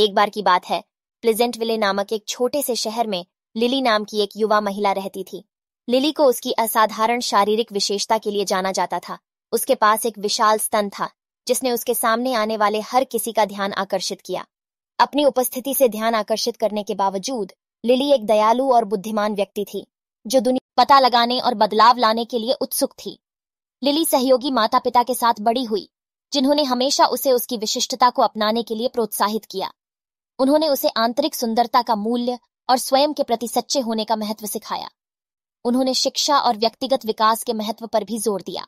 एक बार की बात है प्लेजेंटविले नामक एक छोटे से शहर में लिली नाम की एक युवा महिला रहती थी लिली को उसकी असाधारण शारीरिक विशेषता के लिए जाना जाता था उसके पास एक विशाल स्तन था जिसने उसके सामने आने वाले हर किसी का ध्यान आकर्षित किया अपनी उपस्थिति से ध्यान आकर्षित करने के बावजूद लिली एक दयालु और बुद्धिमान व्यक्ति थी जो दुनिया पता लगाने और बदलाव लाने के लिए उत्सुक थी लिली सहयोगी माता पिता के साथ बड़ी हुई जिन्होंने हमेशा उसे उसकी विशिष्टता को अपनाने के लिए प्रोत्साहित किया उन्होंने उसे आंतरिक सुंदरता का मूल्य और स्वयं के प्रति सच्चे होने का महत्व सिखाया उन्होंने शिक्षा और व्यक्तिगत विकास के महत्व पर भी जोर दिया